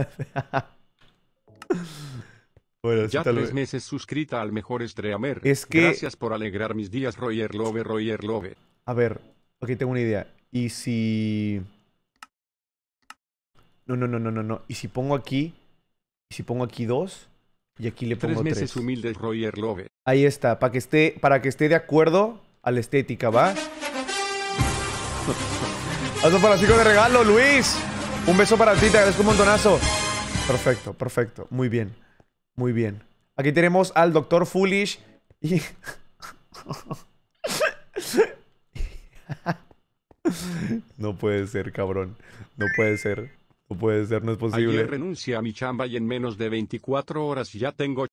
bueno, ya tres meses suscrita al mejor streamer. Es que... Gracias por alegrar mis días, Roger Love, Roger Love. A ver, aquí tengo una idea. ¿Y si... No, no, no, no, no, no. ¿Y si pongo aquí? ¿Y si pongo aquí dos? Y aquí le pongo tres. Meses humildes, Roger Love. Ahí está, para que esté, para que esté de acuerdo a la estética, ¿va? Hazlo para cinco de regalo, Luis. Un beso para ti, te agradezco un montonazo. Perfecto, perfecto. Muy bien. Muy bien. Aquí tenemos al doctor Foolish no puede ser, cabrón. No puede ser. No puede ser, no es posible. renuncia a mi chamba y en menos de 24 horas ya tengo